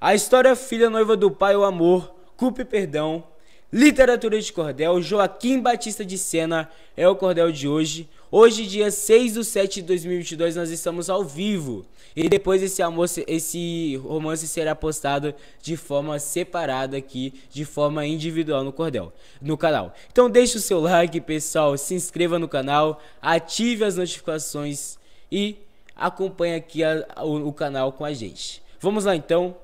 A história Filha Noiva do Pai, o Amor, Culpa e Perdão, Literatura de Cordel, Joaquim Batista de Sena é o cordel de hoje. Hoje, dia 6 do 7 de 2022, nós estamos ao vivo. E depois esse, amor, esse romance será postado de forma separada aqui, de forma individual no cordel, no canal. Então deixe o seu like, pessoal, se inscreva no canal, ative as notificações e acompanhe aqui a, a, o, o canal com a gente. Vamos lá então,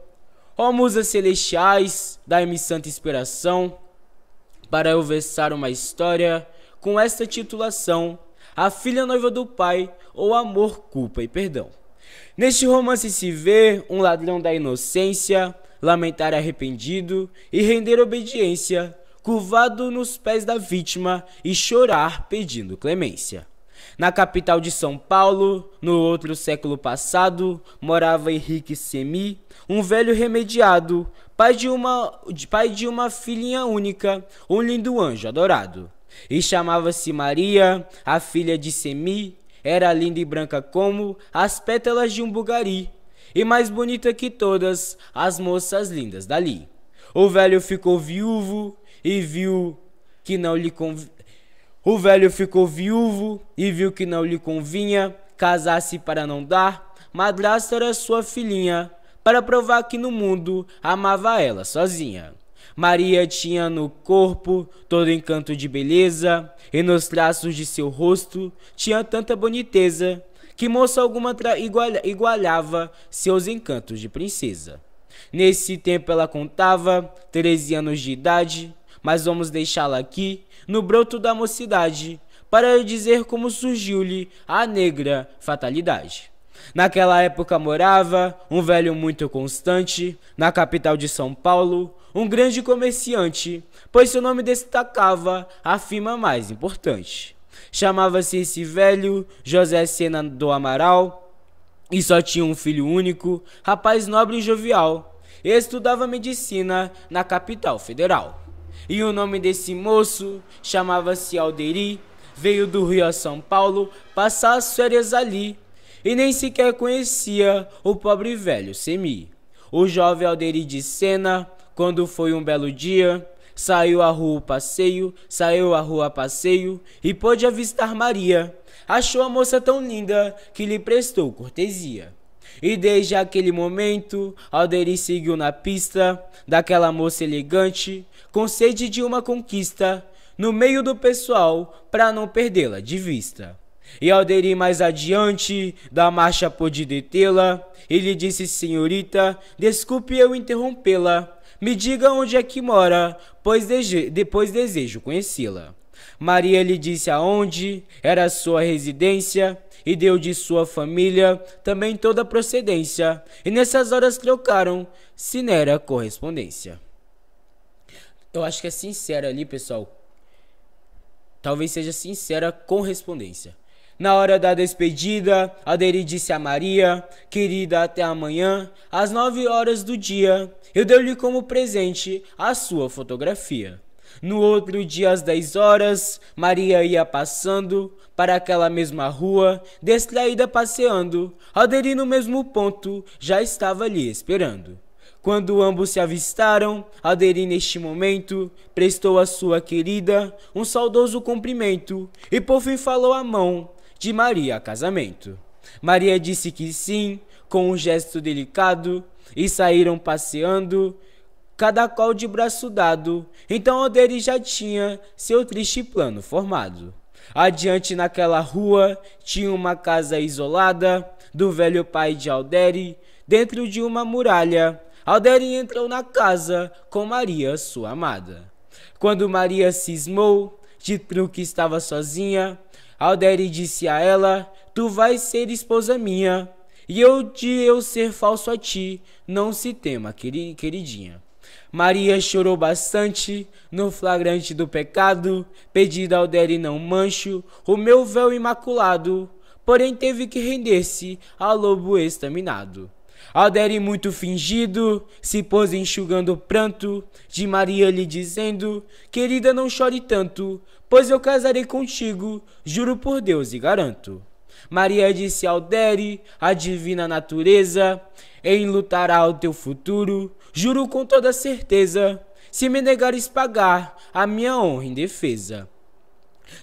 Ó musas celestiais, dai-me santa inspiração para eu versar uma história com esta titulação: A filha noiva do pai ou amor, culpa e perdão. Neste romance se vê um ladrão da inocência lamentar arrependido e render obediência, curvado nos pés da vítima e chorar pedindo clemência. Na capital de São Paulo, no outro século passado, morava Henrique Semi, um velho remediado, pai de uma, pai de uma filhinha única, um lindo anjo adorado. E chamava-se Maria, a filha de Semi, era linda e branca como as pétalas de um bugari, e mais bonita que todas as moças lindas dali. O velho ficou viúvo e viu que não lhe, convidou. O velho ficou viúvo e viu que não lhe convinha casar-se para não dar. Madrasta era sua filhinha, para provar que no mundo amava ela sozinha. Maria tinha no corpo todo encanto de beleza, e nos traços de seu rosto tinha tanta boniteza que moça alguma igualava seus encantos de princesa. Nesse tempo ela contava 13 anos de idade, mas vamos deixá-la aqui no broto da mocidade, para dizer como surgiu-lhe a negra fatalidade. Naquela época morava um velho muito constante, na capital de São Paulo, um grande comerciante, pois seu nome destacava a firma mais importante. Chamava-se esse velho José Sena do Amaral e só tinha um filho único, rapaz nobre e jovial. Estudava medicina na capital federal. E o nome desse moço chamava-se Alderi. Veio do Rio a São Paulo passar as férias ali. E nem sequer conhecia o pobre velho Semi. O jovem Alderi de Sena, quando foi um belo dia, saiu à rua passeio, saiu à rua passeio e pôde avistar Maria. Achou a moça tão linda que lhe prestou cortesia. E desde aquele momento, Alderi seguiu na pista daquela moça elegante com sede de uma conquista, no meio do pessoal para não perdê-la de vista. E ao ir mais adiante, da marcha pôde detê-la. Ele disse: Senhorita, desculpe eu interrompê-la. Me diga onde é que mora, pois depois desejo conhecê-la. Maria lhe disse aonde era sua residência e deu de sua família também toda a procedência. E nessas horas trocaram se nera correspondência. Eu acho que é sincera ali, pessoal. Talvez seja sincera correspondência. Na hora da despedida, Aderi disse a Maria: Querida, até amanhã, às nove horas do dia, eu dei-lhe como presente a sua fotografia. No outro dia, às 10 horas, Maria ia passando para aquela mesma rua, distraída passeando. Alderi, no mesmo ponto, já estava ali esperando. Quando ambos se avistaram, Aderi neste momento prestou à sua querida um saudoso cumprimento e por fim falou a mão de Maria a casamento. Maria disse que sim, com um gesto delicado, e saíram passeando, cada qual de braço dado. Então Alderi já tinha seu triste plano formado. Adiante naquela rua tinha uma casa isolada do velho pai de Alderi, dentro de uma muralha Alderi entrou na casa com Maria, sua amada. Quando Maria cismou de que estava sozinha, Alderi disse a ela: Tu vais ser esposa minha, e eu de eu ser falso a ti, não se tema, queridinha. Maria chorou bastante no flagrante do pecado, pedindo ao dele não mancho o meu véu imaculado, porém teve que render-se ao lobo estaminado. Alderi muito fingido, se pôs enxugando o pranto, de Maria lhe dizendo: Querida, não chore tanto, pois eu casarei contigo, juro por Deus e garanto. Maria disse Alderi, a divina natureza, enlutará o teu futuro, juro com toda certeza, se me negares pagar a minha honra em defesa.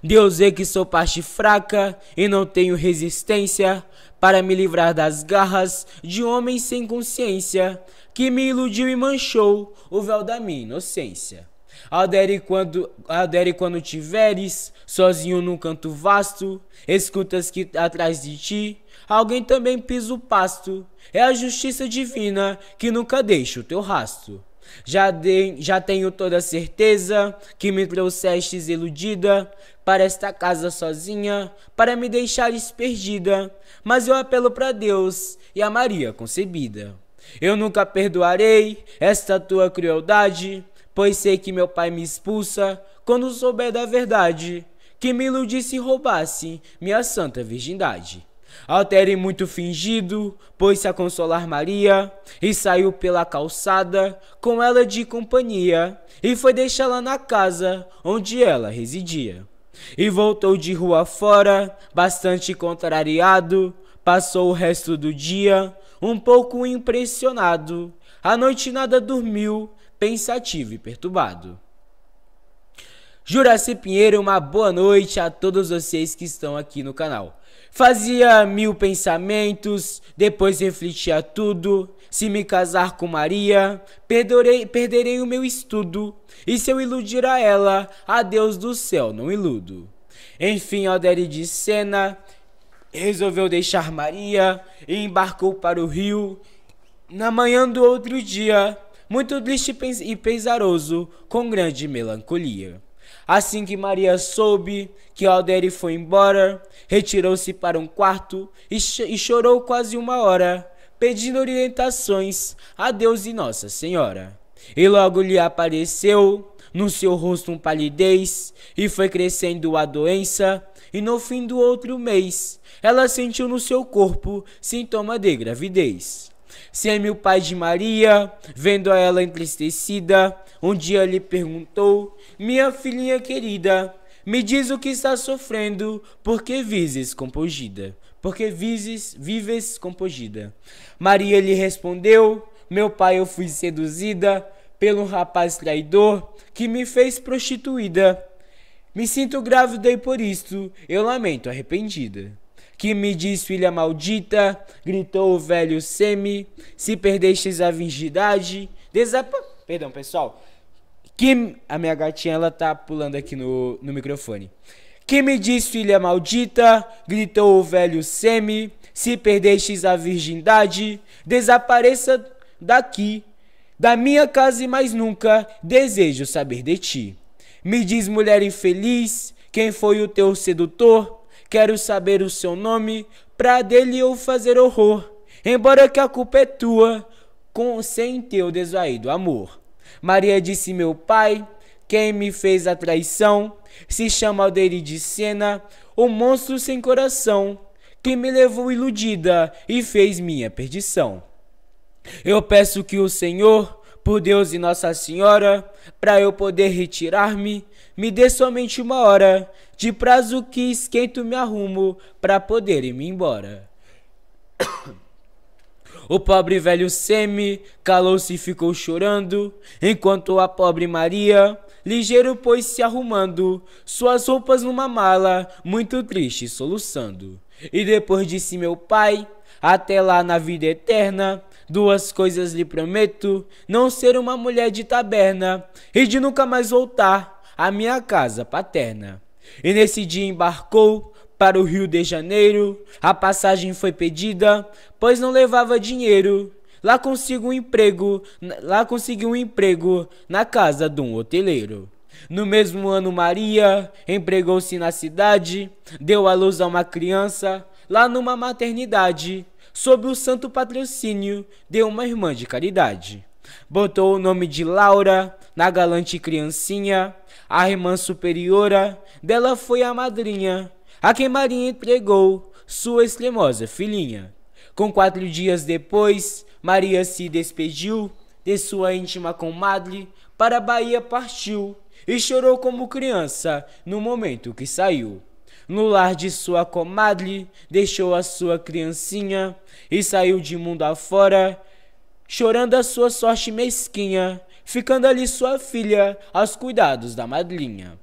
Deus vê é que sou parte fraca e não tenho resistência para me livrar das garras de homem sem consciência que me iludiu e manchou o véu da minha inocência. Adere quando, adere quando tiveres, sozinho num canto vasto, escutas que atrás de ti alguém também pisa o pasto. É a justiça divina que nunca deixa o teu rasto. Já, de, já tenho toda certeza que me trouxeste iludida para esta casa sozinha, para me deixares perdida. Mas eu apelo para Deus e a Maria concebida. Eu nunca perdoarei esta tua crueldade, pois sei que meu pai me expulsa quando souber da verdade, que me iludisse e roubasse minha santa virgindade. Altere muito fingido, pôs-se a consolar Maria, e saiu pela calçada, com ela de companhia, e foi deixá-la na casa onde ela residia. E voltou de rua fora, bastante contrariado, passou o resto do dia, um pouco impressionado. À noite nada dormiu, pensativo e perturbado. Juraci Pinheiro, uma boa noite a todos vocês que estão aqui no canal. Fazia mil pensamentos, depois refletia tudo. Se me casar com Maria, perderei, perderei o meu estudo. E se eu iludir a ela, a Deus do céu não iludo. Enfim, Alderi de Sena resolveu deixar Maria e embarcou para o rio. Na manhã do outro dia, muito triste e pesaroso, com grande melancolia. Assim que Maria soube que Alderi foi embora, retirou-se para um quarto e, ch e chorou quase uma hora, pedindo orientações a Deus e Nossa Senhora. E logo lhe apareceu no seu rosto um palidez, e foi crescendo a doença, e no fim do outro mês, ela sentiu no seu corpo sintoma de gravidez. Cem é mil pais de Maria, vendo a ela entristecida, um dia lhe perguntou: Minha filhinha querida, me diz o que está sofrendo, porque vises compungida, porque vises, vives compungida. Maria lhe respondeu: Meu pai, eu fui seduzida pelo rapaz traidor que me fez prostituída. Me sinto grávida e por isto eu lamento arrependida. Que me diz, filha maldita, gritou o velho Semi, se perdestes a virgindade, desapa... Perdão, pessoal. Que... A minha gatinha, ela tá pulando aqui no, no microfone. Que me diz, filha maldita, gritou o velho Semi, se perdestes a virgindade, desapareça daqui, da minha casa e mais nunca desejo saber de ti. Me diz, mulher infeliz, quem foi o teu sedutor? Quero saber o seu nome, pra dele eu fazer horror. Embora que a culpa é tua, com sem teu desvaído amor. Maria disse: Meu pai, quem me fez a traição? Se chama dele de cena, o monstro sem coração, que me levou iludida e fez minha perdição. Eu peço que o Senhor, por Deus e Nossa Senhora, para eu poder retirar-me, me dê somente uma hora, de prazo que esquento me arrumo pra poder ir-me embora. O pobre velho Semi calou-se e ficou chorando, enquanto a pobre Maria, ligeiro pois se arrumando, suas roupas numa mala, muito triste soluçando. E depois disse meu pai, até lá na vida eterna, duas coisas lhe prometo: não ser uma mulher de taberna e de nunca mais voltar a minha casa paterna. E nesse dia embarcou para o Rio de Janeiro. A passagem foi pedida, pois não levava dinheiro. Lá consigo um emprego, lá conseguiu um emprego na casa de um hoteleiro. No mesmo ano, Maria empregou-se na cidade, deu à luz a uma criança lá numa maternidade, sob o santo patrocínio de uma irmã de caridade. Botou o nome de Laura na galante criancinha, a irmã superiora dela foi a madrinha, a quem Maria entregou sua extremosa filhinha. Com quatro dias depois, Maria se despediu de sua íntima comadre, para a Bahia partiu e chorou como criança no momento que saiu. No lar de sua comadre, deixou a sua criancinha e saiu de mundo afora, chorando a sua sorte mesquinha, ficando ali sua filha aos cuidados da madrinha.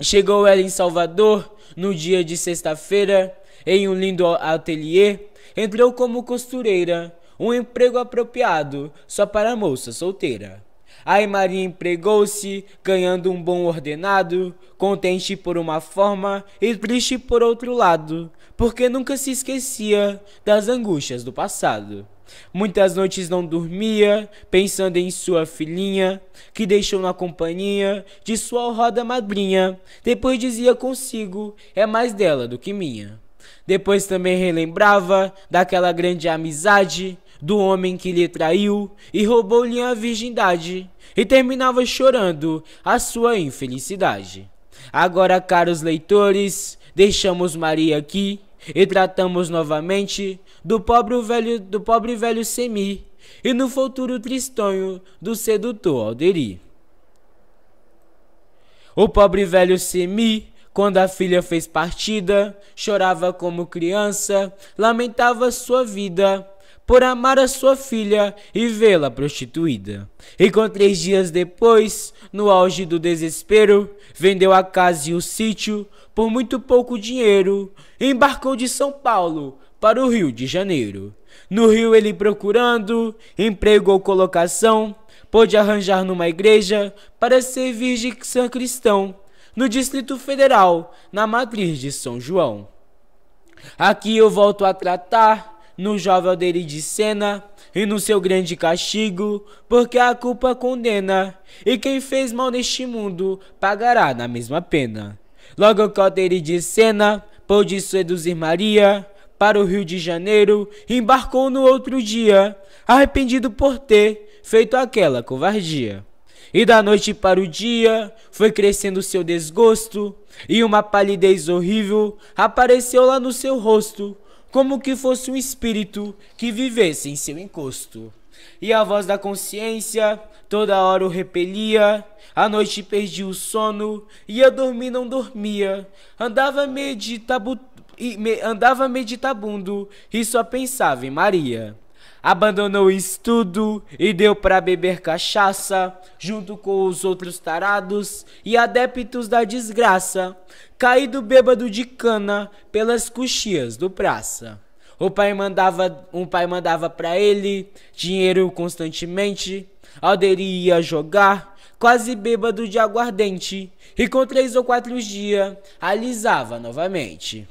Chegou ela em Salvador no dia de sexta-feira, em um lindo ateliê, entrou como costureira, um emprego apropriado só para moça solteira. Ai Maria empregou-se, ganhando um bom ordenado, contente por uma forma e triste por outro lado, porque nunca se esquecia das angústias do passado. Muitas noites não dormia, pensando em sua filhinha, que deixou na companhia de sua roda madrinha. Depois dizia consigo: é mais dela do que minha. Depois também relembrava daquela grande amizade do homem que lhe traiu e roubou-lhe a virgindade, e terminava chorando a sua infelicidade. Agora, caros leitores, deixamos Maria aqui e tratamos novamente do pobre velho, do pobre velho Semi e no futuro tristonho do sedutor Alderi. O pobre velho Semi quando a filha fez partida, chorava como criança, lamentava sua vida, por amar a sua filha e vê-la prostituída. E com três dias depois, no auge do desespero, vendeu a casa e o sítio por muito pouco dinheiro e embarcou de São Paulo para o Rio de Janeiro. No Rio, ele procurando emprego ou colocação, pôde arranjar numa igreja para servir de cristão no Distrito Federal, na matriz de São João. Aqui eu volto a tratar no jovem Aldeire de Sena e no seu grande castigo, porque a culpa condena, e quem fez mal neste mundo pagará na mesma pena. Logo que Aldeire de Sena pôde seduzir Maria para o Rio de Janeiro, embarcou no outro dia, arrependido por ter feito aquela covardia. E da noite para o dia foi crescendo seu desgosto, e uma palidez horrível apareceu lá no seu rosto, como que fosse um espírito que vivesse em seu encosto. E a voz da consciência toda hora o repelia, à noite perdia o sono, ia dormir, não dormia, andava andava meditabundo e só pensava em Maria abandonou estudo e deu para beber cachaça, junto com os outros tarados e adeptos da desgraça, caído bêbado de cana pelas coxias do praça. O pai mandava, um pai mandava para ele dinheiro constantemente, Alderi ia jogar, quase bêbado de aguardente, e com três ou quatro dias alisava novamente.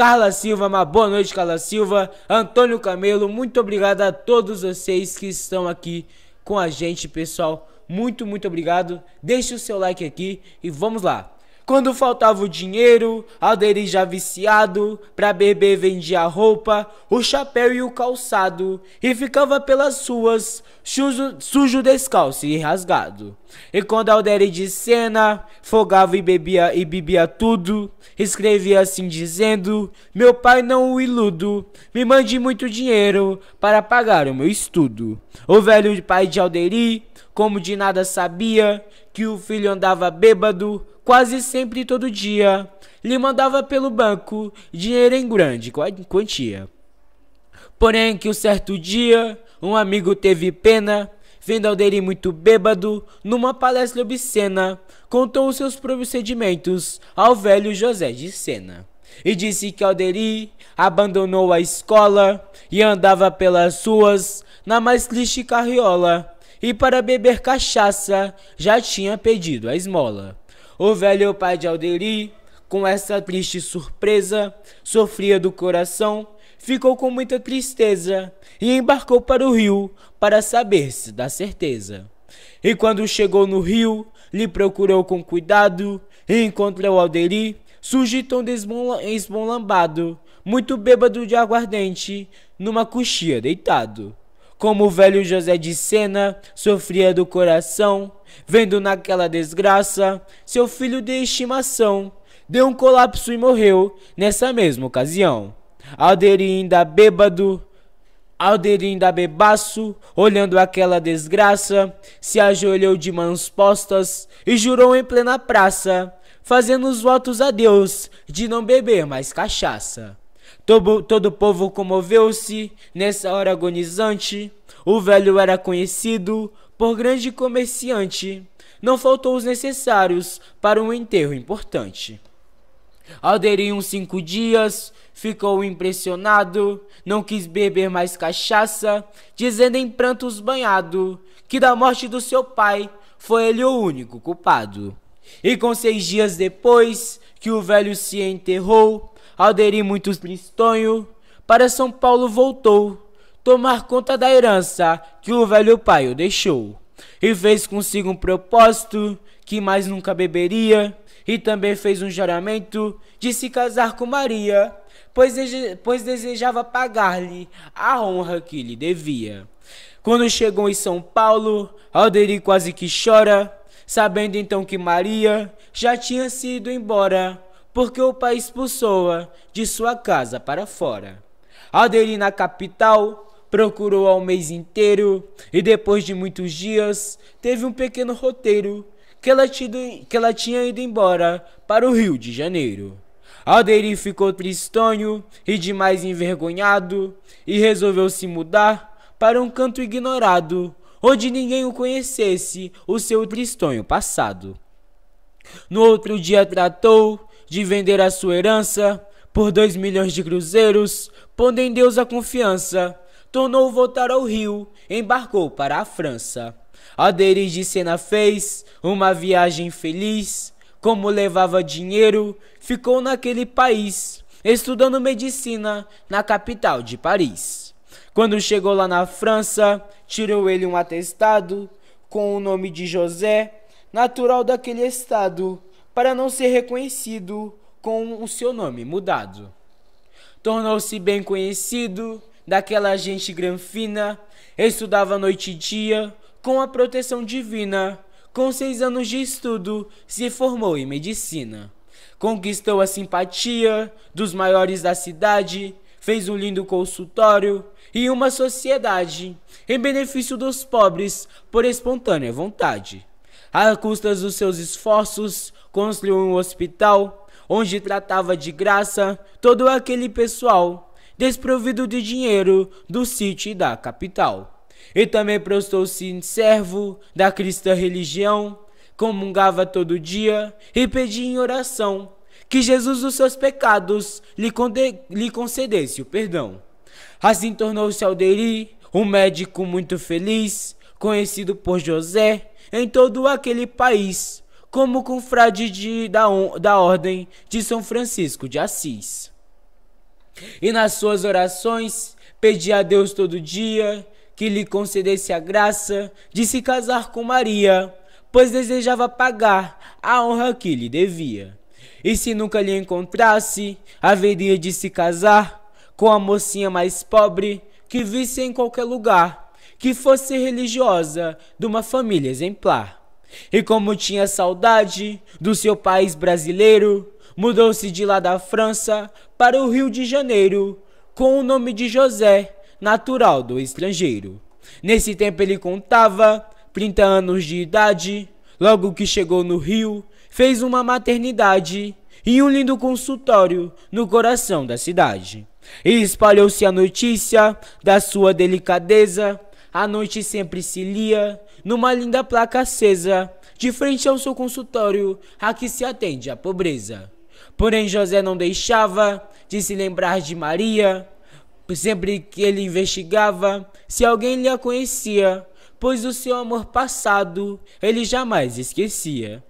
Carla Silva, uma boa noite, Carla Silva, Antônio Camelo, muito obrigado a todos vocês que estão aqui com a gente, pessoal. Muito, muito obrigado. Deixe o seu like aqui e vamos lá. Quando faltava o dinheiro, Alderi já viciado, pra beber vendia roupa, o chapéu e o calçado, e ficava pelas ruas, sujo, sujo descalço e rasgado. E quando Alderi de cena, fogava e bebia e bebia tudo, escrevia assim dizendo: Meu pai não o iludo, me mande muito dinheiro para pagar o meu estudo. O velho pai de Alderi como de nada sabia, que o filho andava bêbado, quase sempre todo dia, lhe mandava pelo banco dinheiro em grande quantia. Porém que um certo dia, um amigo teve pena, vendo ao dele muito bêbado, numa palestra obscena, contou os seus procedimentos ao velho José de Sena e disse que Alderi abandonou a escola e andava pelas ruas na mais triste carriola, e para beber cachaça já tinha pedido a esmola. O velho pai de Alderi, com essa triste surpresa, sofria do coração, ficou com muita tristeza e embarcou para o rio para saber se dá certeza. E quando chegou no rio, lhe procurou com cuidado e encontrou Alderi, sujeitou esmolambado, muito bêbado de aguardente, numa coxia deitado como o velho José de Sena sofria do coração, vendo naquela desgraça seu filho de estimação. Deu um colapso e morreu nessa mesma ocasião. Alderinda bêbado, Alderinda bebaço, olhando aquela desgraça, se ajoelhou de mãos postas e jurou em plena praça, fazendo os votos a Deus de não beber mais cachaça. Todo, todo o povo comoveu-se nessa hora agonizante. O velho era conhecido por grande comerciante. Não faltou os necessários para um enterro importante. Alderiam cinco dias, ficou impressionado, não quis beber mais cachaça, dizendo em prantos banhado que da morte do seu pai foi ele o único culpado. E com seis dias depois que o velho se enterrou, Alderi muito tristonho, para São Paulo voltou, tomar conta da herança que o velho pai o deixou. E fez consigo um propósito que mais nunca beberia, e também fez um juramento de se casar com Maria, pois, deje, pois desejava pagar-lhe a honra que lhe devia. Quando chegou em São Paulo, Alderi quase que chora, sabendo então que Maria já tinha sido embora porque o pai expulsou-a de sua casa para fora. Aderi na capital, procurou ao mês inteiro e depois de muitos dias teve um pequeno roteiro que ela, tido, que ela tinha ido embora para o Rio de Janeiro. Alderi ficou tristonho e demais envergonhado e resolveu se mudar para um canto ignorado, onde ninguém o conhecesse o seu tristonho passado. No outro dia tratou de vender a sua herança por dois milhões de cruzeiros, pondo em Deus a confiança, tornou voltar ao Rio, embarcou para a França. Aldeires de Sena fez uma viagem feliz, como levava dinheiro, ficou naquele país, estudando medicina na capital de Paris. Quando chegou lá na França, tirou ele um atestado com o nome de José, natural daquele estado, para não ser reconhecido com o seu nome mudado. Tornou-se bem conhecido daquela gente granfina, estudava noite e dia com a proteção divina. Com seis anos de estudo, se formou em medicina. Conquistou a simpatia dos maiores da cidade, fez um lindo consultório e uma sociedade em benefício dos pobres por espontânea vontade. À custas dos seus esforços, construiu um hospital, onde tratava de graça todo aquele pessoal desprovido de dinheiro do sítio e da capital. E também prostou-se servo da cristã religião, comungava todo dia e pedia em oração que Jesus os seus pecados lhe, lhe concedesse o perdão. Assim tornou-se Alderi um médico muito feliz, conhecido por José em todo aquele país como confrade de, da, da Ordem de São Francisco de Assis. E nas suas orações, pedia a Deus todo dia que lhe concedesse a graça de se casar com Maria, pois desejava pagar a honra que lhe devia. E se nunca lhe encontrasse, haveria de se casar com a mocinha mais pobre que visse em qualquer lugar, que fosse religiosa de uma família exemplar. E como tinha saudade do seu país brasileiro, mudou-se de lá da França para o Rio de Janeiro, com o nome de José, natural do estrangeiro. Nesse tempo ele contava 30 anos de idade, logo que chegou no Rio, fez uma maternidade e um lindo consultório no coração da cidade. E espalhou-se a notícia da sua delicadeza a noite sempre se lia, numa linda placa acesa, de frente ao seu consultório, a que se atende à pobreza. Porém, José não deixava de se lembrar de Maria, sempre que ele investigava se alguém lhe a conhecia, pois o seu amor passado ele jamais esquecia.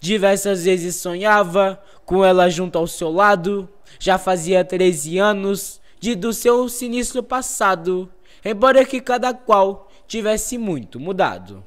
Diversas vezes sonhava com ela junto ao seu lado, já fazia 13 anos de do seu sinistro passado embora que cada qual tivesse muito mudado.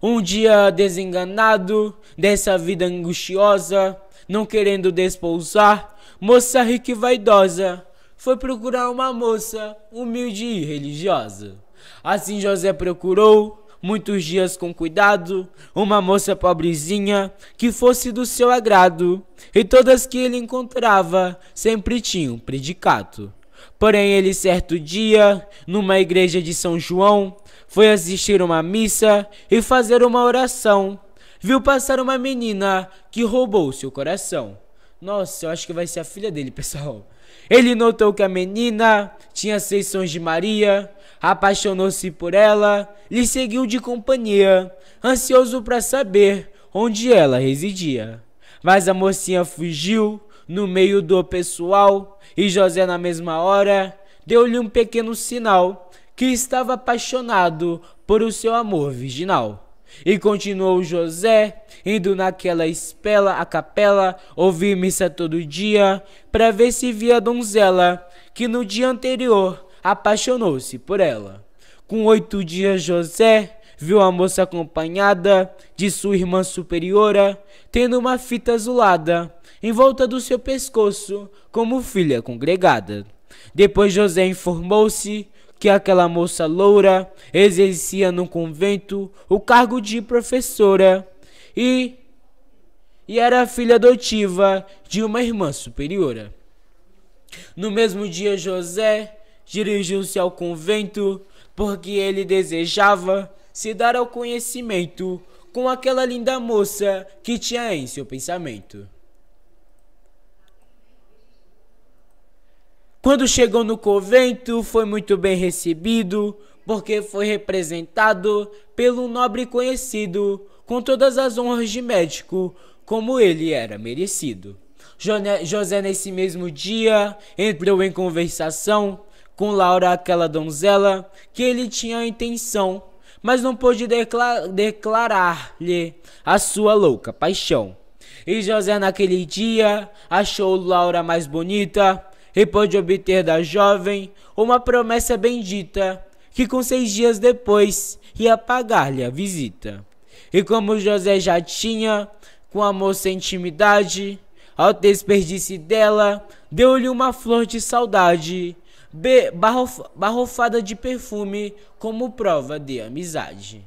Um dia desenganado dessa vida angustiosa, não querendo despousar, moça rica e vaidosa, foi procurar uma moça humilde e religiosa. Assim José procurou, muitos dias com cuidado, uma moça pobrezinha que fosse do seu agrado, e todas que ele encontrava sempre tinham predicado. predicato. Porém, ele certo dia, numa igreja de São João, foi assistir uma missa e fazer uma oração. Viu passar uma menina que roubou seu coração. Nossa, eu acho que vai ser a filha dele, pessoal. Ele notou que a menina tinha seis sons de Maria, apaixonou-se por ela, lhe seguiu de companhia, ansioso para saber onde ela residia. Mas a mocinha fugiu no meio do pessoal e José, na mesma hora, deu-lhe um pequeno sinal que estava apaixonado por o seu amor virginal. E continuou José, indo naquela espela a capela, ouvir missa todo dia, para ver se via a donzela, que no dia anterior apaixonou-se por ela. Com oito dias, José viu a moça acompanhada de sua irmã superiora, tendo uma fita azulada em volta do seu pescoço, como filha congregada. Depois José informou-se que aquela moça loura exercia no convento o cargo de professora e, e era filha adotiva de uma irmã superiora. No mesmo dia, José dirigiu-se ao convento porque ele desejava se dar ao conhecimento com aquela linda moça que tinha em seu pensamento. Quando chegou no convento, foi muito bem recebido, porque foi representado pelo nobre conhecido, com todas as honras de médico, como ele era merecido. José, nesse mesmo dia, entrou em conversação com Laura, aquela donzela, que ele tinha a intenção, mas não pôde declarar-lhe a sua louca paixão. E José, naquele dia, achou Laura mais bonita e pôde obter da jovem uma promessa bendita, que com seis dias depois ia pagar-lhe a visita. E como José já tinha, com amor sem intimidade, ao desperdício dela, deu-lhe uma flor de saudade, barrof barrofada de perfume, como prova de amizade.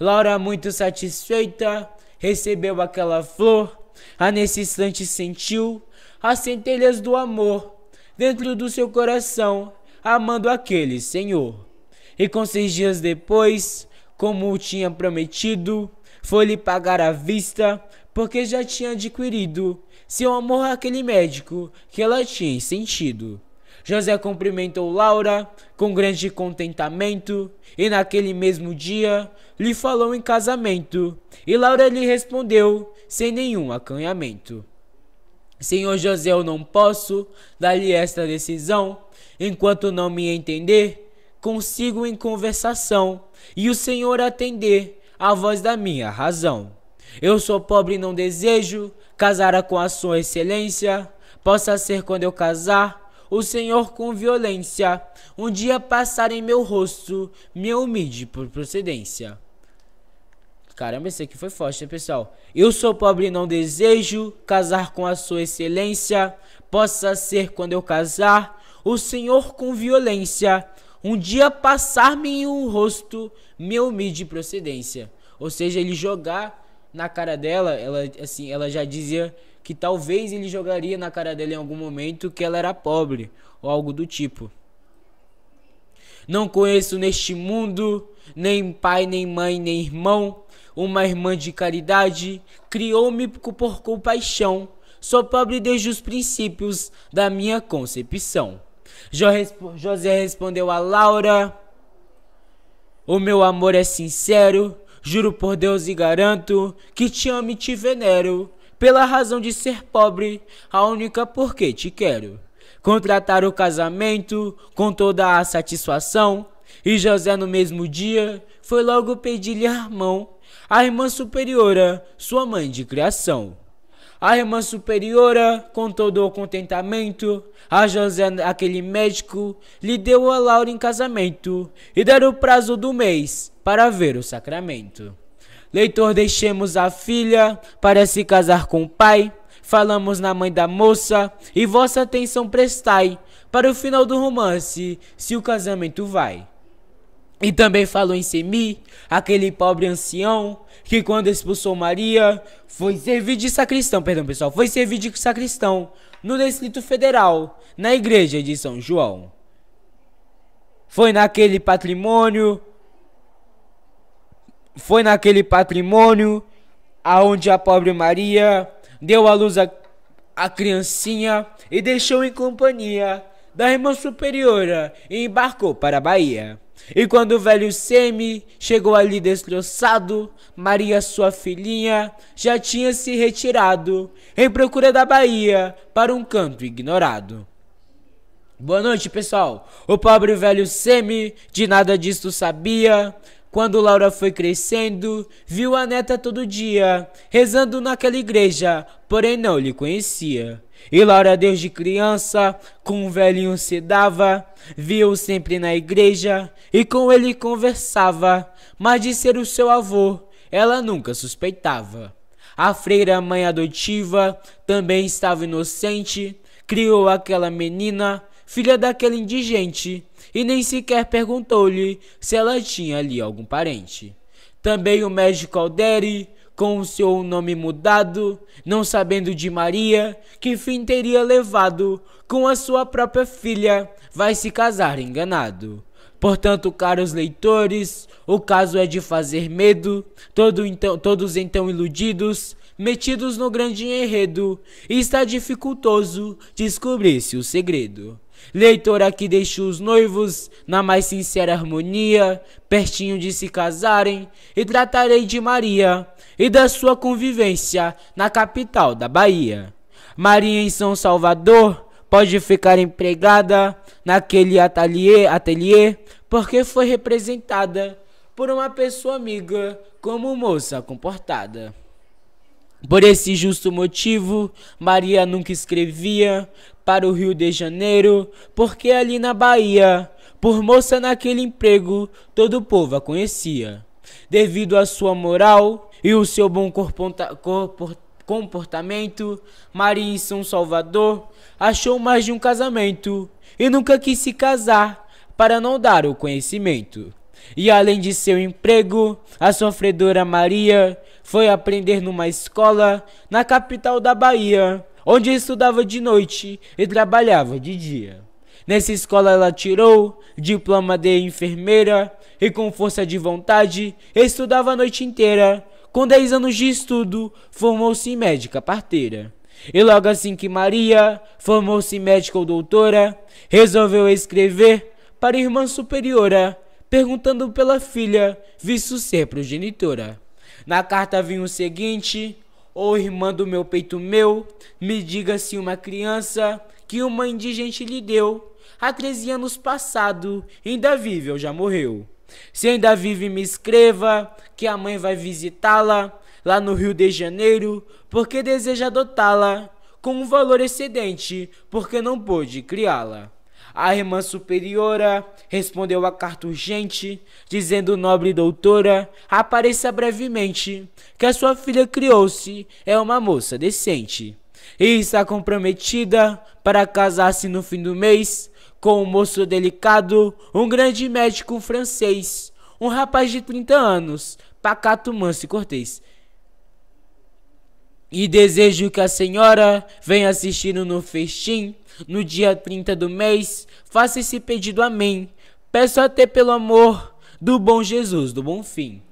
Laura, muito satisfeita, recebeu aquela flor, a nesse instante sentiu as centelhas do amor dentro do seu coração, amando aquele Senhor. E com seis dias depois, como tinha prometido, foi-lhe pagar à vista, porque já tinha adquirido seu amor àquele médico que ela tinha sentido. José cumprimentou Laura com grande contentamento e naquele mesmo dia lhe falou em casamento. E Laura lhe respondeu sem nenhum acanhamento. Senhor José, eu não posso dar-lhe esta decisão, enquanto não me entender, consigo em conversação, e o Senhor atender à voz da minha razão. Eu sou pobre e não desejo casar com a sua excelência, possa ser quando eu casar, o Senhor com violência, um dia passar em meu rosto, me humilde por procedência. Caramba, esse aqui foi forte, né, pessoal? Eu sou pobre e não desejo casar com a sua excelência. Possa ser quando eu casar o senhor com violência. Um dia passar-me em um rosto meu me de procedência. Ou seja, ele jogar na cara dela, ela assim, ela já dizia que talvez ele jogaria na cara dela em algum momento que ela era pobre ou algo do tipo. Não conheço neste mundo nem pai, nem mãe, nem irmão uma irmã de caridade, criou-me por compaixão. Sou pobre desde os princípios da minha concepção. Jo José respondeu a Laura: O meu amor é sincero, juro por Deus e garanto que te amo e te venero. Pela razão de ser pobre, a única porque te quero. Contratar o casamento com toda a satisfação. E José, no mesmo dia, foi logo pedir-lhe a mão a irmã superiora, sua mãe de criação. A irmã superiora, com todo o contentamento, a José, aquele médico, lhe deu a Laura em casamento e deram o prazo do mês para ver o sacramento. Leitor, deixemos a filha para se casar com o pai. Falamos na mãe da moça e vossa atenção prestai para o final do romance, se o casamento vai. E também falou em Semi, aquele pobre ancião que quando expulsou Maria foi servir de sacristão, perdão pessoal, foi servir de sacristão no Distrito Federal, na igreja de São João. Foi naquele patrimônio foi naquele patrimônio aonde a pobre Maria deu à luz a, a criancinha e deixou em companhia da irmã superiora e embarcou para a Bahia. E quando o velho Semi chegou ali destroçado, Maria, sua filhinha, já tinha se retirado em procura da Bahia para um canto ignorado. Boa noite, pessoal. O pobre velho Semi de nada disto sabia. Quando Laura foi crescendo, viu a neta todo dia, rezando naquela igreja, porém não lhe conhecia. E Laura desde criança, com um velhinho se dava, viu sempre na igreja e com ele conversava, mas de ser o seu avô, ela nunca suspeitava. A freira mãe adotiva também estava inocente, criou aquela menina, filha daquele indigente, e nem sequer perguntou-lhe se ela tinha ali algum parente. Também o médico Alderi com o seu nome mudado, não sabendo de Maria, que fim teria levado, com a sua própria filha, vai se casar enganado. Portanto, caros leitores, o caso é de fazer medo, todo então, todos então iludidos, metidos no grande enredo, e está dificultoso descobrir-se o segredo. Leitora que deixou os noivos na mais sincera harmonia, pertinho de se casarem, e tratarei de Maria e da sua convivência na capital da Bahia. Maria em São Salvador pode ficar empregada naquele ateliê, ateliê porque foi representada por uma pessoa amiga como moça comportada. Por esse justo motivo, Maria nunca escrevia, para o Rio de Janeiro, porque ali na Bahia, por moça naquele emprego, todo o povo a conhecia. Devido à sua moral e o seu bom comportamento, Maria em São Salvador achou mais de um casamento e nunca quis se casar para não dar o conhecimento. E além de seu emprego, a sofredora Maria foi aprender numa escola na capital da Bahia onde estudava de noite e trabalhava de dia. Nessa escola ela tirou diploma de enfermeira e com força de vontade estudava a noite inteira. Com 10 anos de estudo, formou-se em médica parteira. E logo assim que Maria formou-se médica ou doutora, resolveu escrever para a irmã superiora, perguntando pela filha, visto ser progenitora. Na carta vinha o seguinte: ou oh, irmã do meu peito meu, me diga se uma criança que uma indigente lhe deu, há 13 anos passado, ainda vive ou já morreu. Se ainda vive, me escreva, que a mãe vai visitá-la lá no Rio de Janeiro, porque deseja adotá-la com um valor excedente, porque não pôde criá-la. A irmã superiora respondeu à carta urgente, dizendo nobre doutora, apareça brevemente, que a sua filha criou-se, é uma moça decente. E está comprometida para casar-se no fim do mês com um moço delicado, um grande médico francês, um rapaz de 30 anos, pacato, manso e cortês. E desejo que a senhora venha assistindo no festim no dia 30 do mês. Faça esse pedido, amém. Peço até pelo amor do bom Jesus, do bom fim.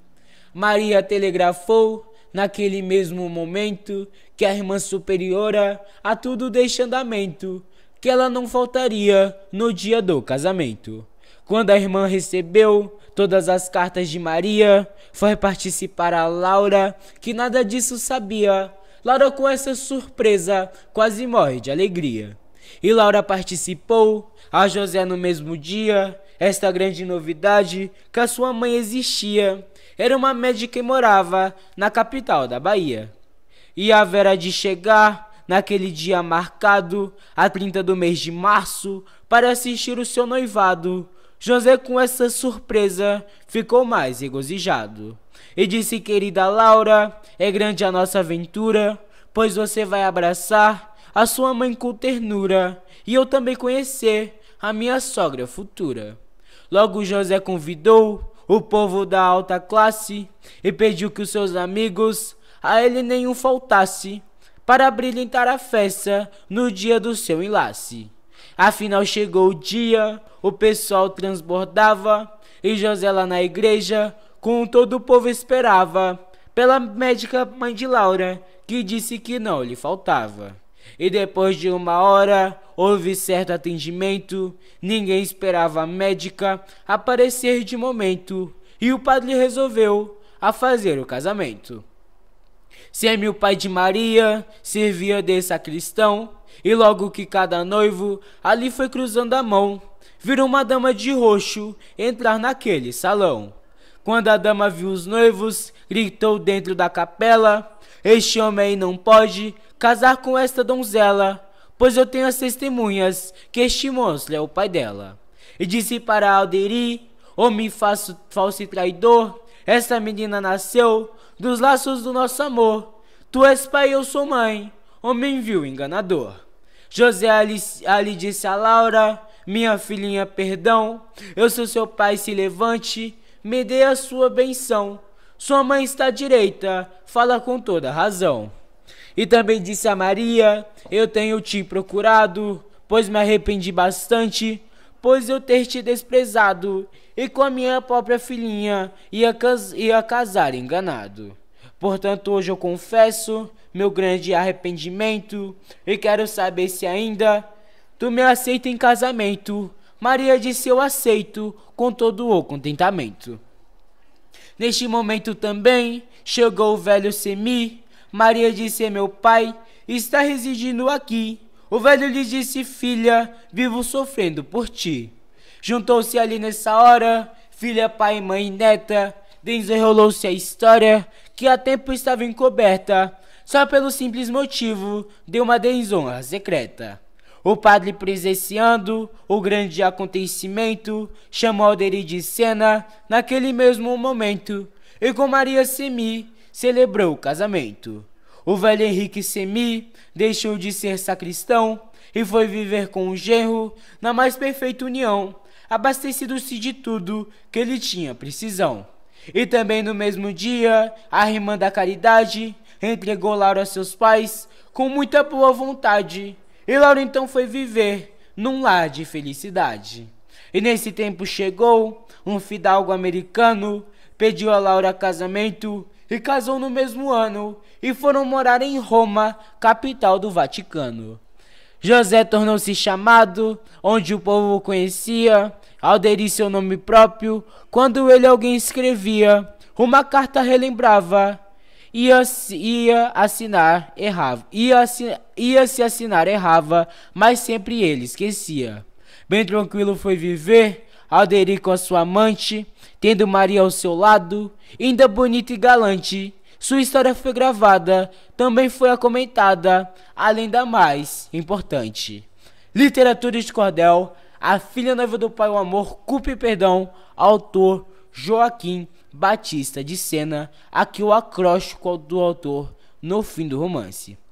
Maria telegrafou naquele mesmo momento que a irmã superiora a tudo deixa andamento, que ela não faltaria no dia do casamento. Quando a irmã recebeu todas as cartas de Maria, foi participar a Laura, que nada disso sabia. Laura, com essa surpresa, quase morre de alegria. E Laura participou, a José no mesmo dia, esta grande novidade que a sua mãe existia. Era uma médica e morava na capital da Bahia. E a Vera de chegar naquele dia marcado, a 30 do mês de março, para assistir o seu noivado José, com essa surpresa, ficou mais regozijado e disse: Querida Laura, é grande a nossa aventura, pois você vai abraçar a sua mãe com ternura e eu também conhecer a minha sogra futura. Logo José convidou o povo da alta classe e pediu que os seus amigos a ele nenhum faltasse para brilhantar a festa no dia do seu enlace. Afinal chegou o dia, o pessoal transbordava e José lá na igreja, com todo o povo esperava pela médica mãe de Laura, que disse que não lhe faltava. E depois de uma hora, houve certo atendimento. Ninguém esperava a médica aparecer de momento. E o padre resolveu a fazer o casamento. Sem é o pai de Maria, servia de sacristão, e logo que cada noivo ali foi cruzando a mão, virou uma dama de roxo entrar naquele salão. Quando a dama viu os noivos, gritou dentro da capela: Este homem não pode casar com esta donzela, pois eu tenho as testemunhas que este monstro é o pai dela. E disse para Alderi: Homem faço falso e traidor, essa menina nasceu dos laços do nosso amor. Tu és pai, eu sou mãe, homem vil enganador. José ali, ali disse a Laura: Minha filhinha, perdão, eu sou seu pai, se levante, me dê a sua benção. Sua mãe está à direita, fala com toda razão. E também disse a Maria: Eu tenho te procurado, pois me arrependi bastante, pois eu ter te desprezado e com a minha própria filhinha ia, cas ia casar enganado. Portanto, hoje eu confesso meu grande arrependimento e quero saber se ainda tu me aceita em casamento. Maria disse: Eu aceito com todo o contentamento. Neste momento também chegou o velho Semi. Maria disse: Meu pai está residindo aqui. O velho lhe disse: Filha, vivo sofrendo por ti. Juntou-se ali nessa hora, filha, pai, mãe e neta. Desenrolou-se a história que há tempo estava encoberta, só pelo simples motivo de uma desonra secreta. O padre presenciando o grande acontecimento, chamou Alderi de cena naquele mesmo momento e com Maria Semi celebrou o casamento. O velho Henrique Semi deixou de ser sacristão e foi viver com o genro na mais perfeita união abastecido-se de tudo que ele tinha precisão. E também no mesmo dia, a irmã da caridade entregou Lauro a seus pais com muita boa vontade. E Lauro então foi viver num lar de felicidade. E nesse tempo chegou um fidalgo americano, pediu a Laura casamento e casou no mesmo ano e foram morar em Roma, capital do Vaticano. José tornou-se chamado, onde o povo o conhecia, Alderi seu nome próprio, quando ele alguém escrevia, uma carta relembrava, ia, ia assinar, errava, ia, ia se assinar, errava, mas sempre ele esquecia. Bem tranquilo foi viver, Alderi com a sua amante, tendo Maria ao seu lado, ainda bonita e galante, sua história foi gravada, também foi comentada, além da mais importante. Literatura de Cordel, A Filha Noiva do Pai, o Amor, Culpa e Perdão, autor Joaquim Batista de Sena, aqui o acróstico do autor no fim do romance.